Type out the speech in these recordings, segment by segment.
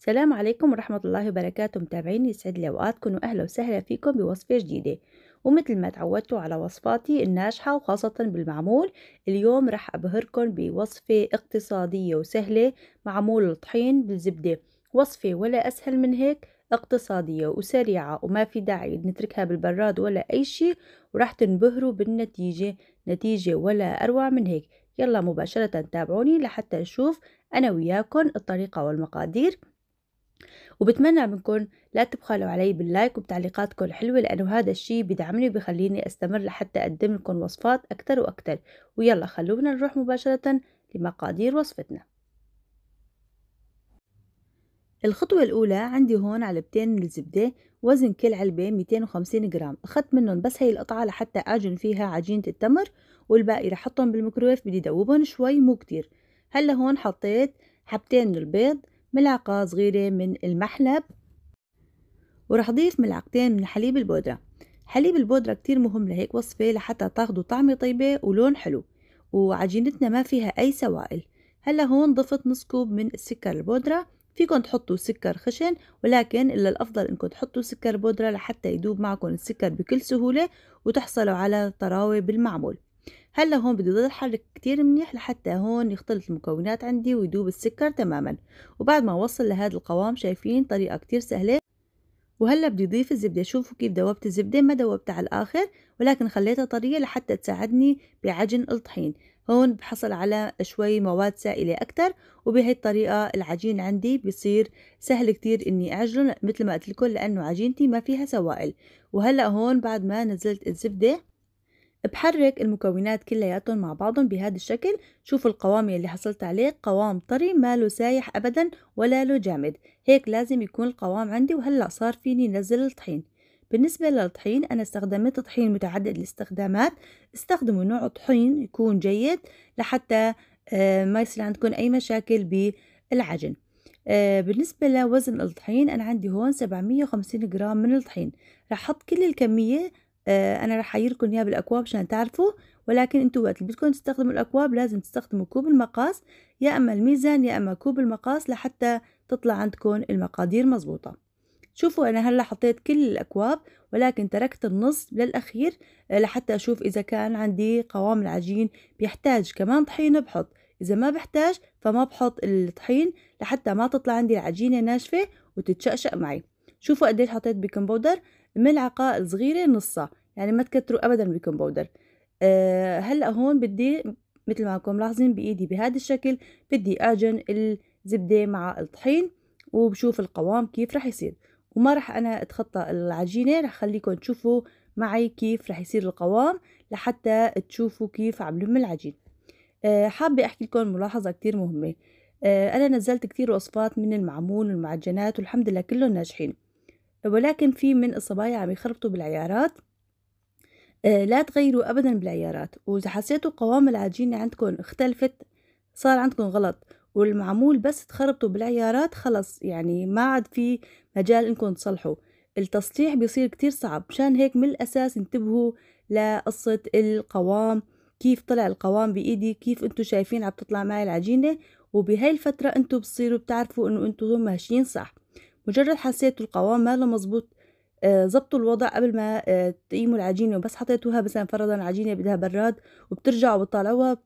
السلام عليكم ورحمة الله وبركاته متابعين يسعد لي اوقاتكم واهلا وسهلا فيكم بوصفة جديدة ومثل ما تعودتوا على وصفاتي الناجحة وخاصة بالمعمول اليوم رح ابهركم بوصفة اقتصادية وسهلة معمول الطحين بالزبدة وصفة ولا اسهل من هيك اقتصادية وسريعة وما في داعي نتركها بالبراد ولا اي شي ورح تنبهروا بالنتيجة نتيجة ولا اروع من هيك يلا مباشرة تابعوني لحتى نشوف انا وياكم الطريقة والمقادير وبتمنى منكم لا تبخلوا علي باللايك وبتعليقاتكم الحلوة لأنه هذا الشي بدعمني وبخليني أستمر لحتى أقدم لكم وصفات أكتر وأكتر ويلا خلونا نروح مباشرة لمقادير وصفتنا الخطوة الأولى عندي هون علبتين من الزبدة وزن كل علبة 250 جرام أخذت منهم بس هي القطعة لحتى أعجن فيها عجينة التمر والباقي رح أحطهم بالميكرويف بدي ذوبهم شوي مو كتير هلا هون حطيت حبتين من البيض ملعقة صغيرة من المحلب ورح أضيف ملعقتين من حليب البودرة حليب البودرة كتير مهم لهيك وصفة لحتى تاخدوا طعمة طيبة ولون حلو وعجينتنا ما فيها أي سوائل هلا هون ضفت نص كوب من السكر البودرة فيكم تحطوا سكر خشن ولكن إلا الأفضل إنكم تحطوا سكر بودرة لحتى يدوب معكم السكر بكل سهولة وتحصلوا على طراوة بالمعمول هلا هون بدي يضل حرك كتير منيح لحتى هون يختلط المكونات عندي ويدوب السكر تماما وبعد ما وصل لهذا القوام شايفين طريقه كتير سهله وهلا بدي اضيف الزبده شوفوا كيف دوبت الزبده ما دوبتها على الاخر ولكن خليتها طريه لحتى تساعدني بعجن الطحين هون بحصل على شوي مواد سائله أكتر وبهي الطريقه العجين عندي بيصير سهل كتير اني اعجنه مثل ما قلت لكم لانه عجينتي ما فيها سوائل وهلا هون بعد ما نزلت الزبده بحرك المكونات كلياتهم مع بعضهم بهذا الشكل شوفوا القوام اللي حصلت عليه قوام طري ما له سايح ابدا ولا له جامد هيك لازم يكون القوام عندي وهلا صار فيني نزل الطحين بالنسبة للطحين أنا استخدمت طحين متعدد الاستخدامات استخدموا نوع طحين يكون جيد لحتى آه، ما يصير عندكم أي مشاكل بالعجن آه، بالنسبة لوزن الطحين أنا عندي هون 750 جرام من الطحين راح أحط كل الكمية آه، انا راح احيلكم اياها بالاكواب عشان تعرفوا ولكن انتوا وقت اللي بدكم تستخدموا الاكواب لازم تستخدموا كوب المقاس يا اما الميزان يا اما كوب المقاس لحتى تطلع عندكم المقادير مزبوطة شوفوا انا هلا حطيت كل الاكواب ولكن تركت النص للاخير آه، لحتى اشوف اذا كان عندي قوام العجين بيحتاج كمان طحينة بحط اذا ما بحتاج فما بحط الطحين لحتى ما تطلع عندي العجينة ناشفة وتتشقشق معي شوفوا قديش حطيت بيكنج بودر ملعقة صغيرة نصها يعني ما تكتروا ابدا البيكنج باودر أه هلا هون بدي مثل ما عم ملاحظين بايدي بهذا الشكل بدي اعجن الزبده مع الطحين وبشوف القوام كيف رح يصير وما رح انا اتخطى العجينه رح خليكم تشوفوا معي كيف رح يصير القوام لحتى تشوفوا كيف عم لم العجين أه حابه احكي لكم ملاحظه كتير مهمه أه انا نزلت كتير وصفات من المعمول والمعجنات والحمد لله كلهم ناجحين ولكن في من الصبايا عم يخربطوا بالعيارات آه، لا تغيروا أبدا بالعيارات وإذا حسيتوا قوام العجينة عندكم اختلفت صار عندكم غلط والمعمول بس تخربطوا بالعيارات خلص يعني ما عاد في مجال انكم تصلحوا التصليح بيصير كتير صعب مشان هيك من الأساس انتبهوا لقصة القوام كيف طلع القوام بإيدي كيف انتو شايفين عم تطلع معي العجينة وبهاي الفترة انتو بتصيروا بتعرفوا انه انتو ماشيين صح مجرد حسيتوا القوام ماله مزبوط آه، ظبطوا الوضع قبل ما آه، تقيموا العجينه وبس حطيتوها مثلا فرضا عجينه بدها براد وبترجعوا بتطلعوها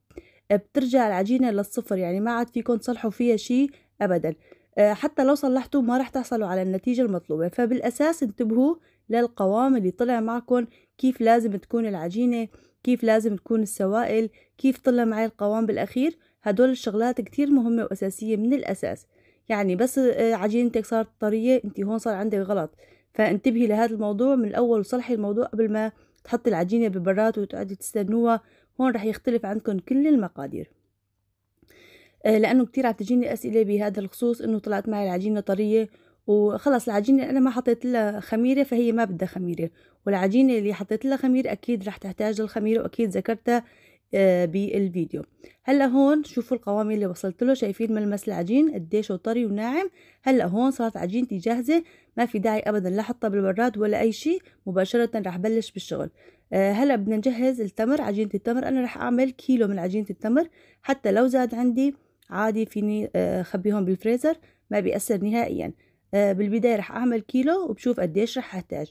آه، بترجع العجينه للصفر يعني ما عاد فيكم تصلحوا فيها شيء ابدا حتى لو صلحتوا ما راح تحصلوا على النتيجه المطلوبه فبالاساس انتبهوا للقوام اللي طلع معكم كيف لازم تكون العجينه كيف لازم تكون السوائل كيف طلع معي القوام بالاخير هدول الشغلات كتير مهمه واساسيه من الاساس يعني بس عجينتك صارت طريه انت هون صار عندك غلط فانتبهي لهذا الموضوع من الأول وصلحي الموضوع قبل ما تحطي العجينة ببرات وتقعدي تستنوها هون رح يختلف عندكم كل المقادير آه، لأنه كتير عم تجيني أسئلة بهذا الخصوص إنه طلعت معي العجينة طرية وخلص العجينة أنا ما حطيت لها خميرة فهي ما بدها خميرة والعجينة اللي حطيت لها خميرة أكيد رح تحتاج للخميرة وأكيد ذكرتها آه، بالفيديو هلا هون شوفوا القوام اللي وصلت له شايفين ملمس العجين قديش هو طري وناعم هلا هون صارت عجينتي جاهزه ما في داعي ابدا لا احطها بالبراد ولا اي شيء مباشره راح بلش بالشغل آه، هلا بدنا نجهز التمر عجينه التمر انا راح اعمل كيلو من عجينه التمر حتى لو زاد عندي عادي فيني آه، اخبيهم بالفريزر ما بيأثر نهائيا بالبدايه راح اعمل كيلو وبشوف قديش راح احتاج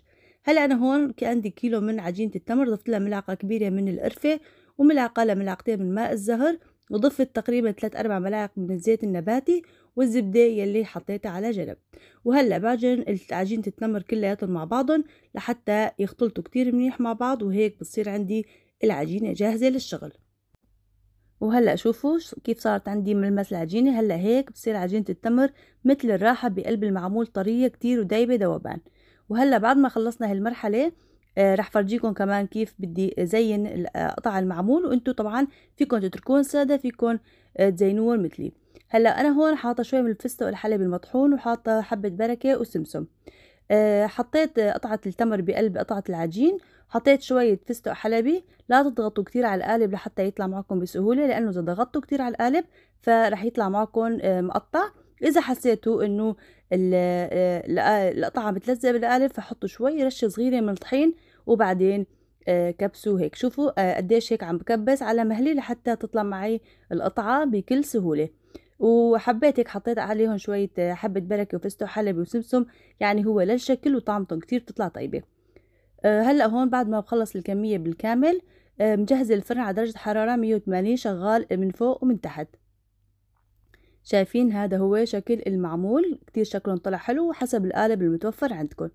هلا انا هون عندي كيلو من عجينه التمر ضفت لها ملعقه كبيره من القرفه وملعقة لملعقتين من ماء الزهر وضفت تقريبا 3 أربع ملاعق من الزيت النباتي والزبدة يلي حطيتها على جنب وهلأ بعجن عجينة التمر كلياتهم مع بعضهم لحتى يختلطوا كتير منيح مع بعض وهيك بتصير عندي العجينة جاهزة للشغل وهلا شوفوا كيف صارت عندي ملمس العجينه هلا هيك بصير عجينه التمر مثل الراحه بقلب المعمول طريه كتير ودايبه ذوبان وهلا بعد ما خلصنا هالمرحله آه، رح فرجيكم كمان كيف بدي زين القطع آه، المعمول وانتو طبعا فيكم تتركون سادة فيكم آه، تزينون مثلي هلا انا هون حاطه شوي من الفستق الحلب المطحون وحاطه حبه بركه وسمسم حطيت قطعة التمر بقلب قطعة العجين حطيت شوية فستق حلبي لا تضغطوا كتير على القالب لحتى يطلع معكم بسهولة لأنه إذا ضغطتوا كتير على القالب فرح يطلع معكم مقطع إذا حسيتوا إنه القطعة آه، متلزقة بالقالب فحطوا شوي رشة صغيرة من الطحين وبعدين آه، كبسوا هيك شوفوا آه، قديش هيك عم بكبس على مهلي لحتى تطلع معي القطعة بكل سهولة وحبيت هيك حطيت عليهم شوية حبة بركة وفستق حلبي وسمسم يعني هو للشكل وطعمتهم كتير بتطلع طيبة هلا هون بعد ما بخلص الكمية بالكامل مجهزة الفرن على درجة حرارة 180 شغال من فوق ومن تحت شايفين هذا هو شكل المعمول كتير شكله طلع حلو حسب القالب المتوفر عندكم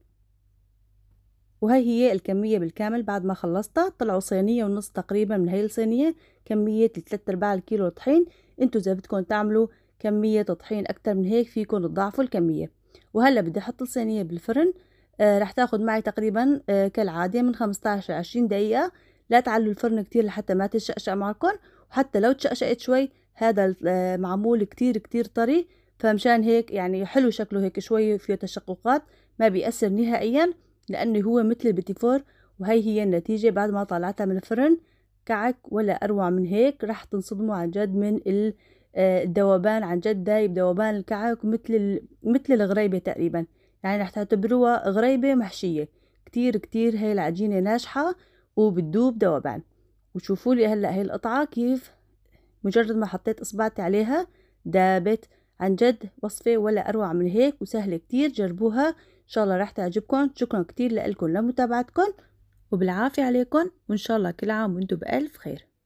وهي هي الكمية بالكامل بعد ما خلصتها طلعوا صينية ونص تقريبا من هاي الصينية كمية 3 أرباع الكيلو طحين انتو إذا بدكم تعملوا كمية طحين أكتر من هيك فيكم تضاعفوا الكمية وهلأ بدي أحط الصينية بالفرن آه رح تاخد معي تقريبا آه كالعادة من 15 عشر 20 دقيقة لا تعلوا الفرن كتير لحتى ما تشقشق معكم وحتى لو تشقشقت شوي هذا معمول كتير كتير طري فمشان هيك يعني حلو شكله هيك شوي فيه تشققات ما بيأثر نهائيا لأنه هو مثل البتيفور وهي هي النتيجة بعد ما طلعتها من الفرن كعك ولا أروع من هيك رح تنصدموا عن جد من آه، الدوبان عن جد دايب دوبان الكعك مثل مثل الغريبة تقريبا يعني رح تعتبروها غريبة محشية كتير كتير هاي العجينة ناجحة وبتدوب دوبان وشوفوا لي هلا هي القطعة كيف مجرد ما حطيت إصبعتي عليها دابت عن جد وصفة ولا أروع من هيك وسهلة كتير جربوها إن شاء الله راح تعجبكم شكرا كتير لكم لمتابعتكم وبالعافية عليكم وإن شاء الله كل عام وأنتم بألف خير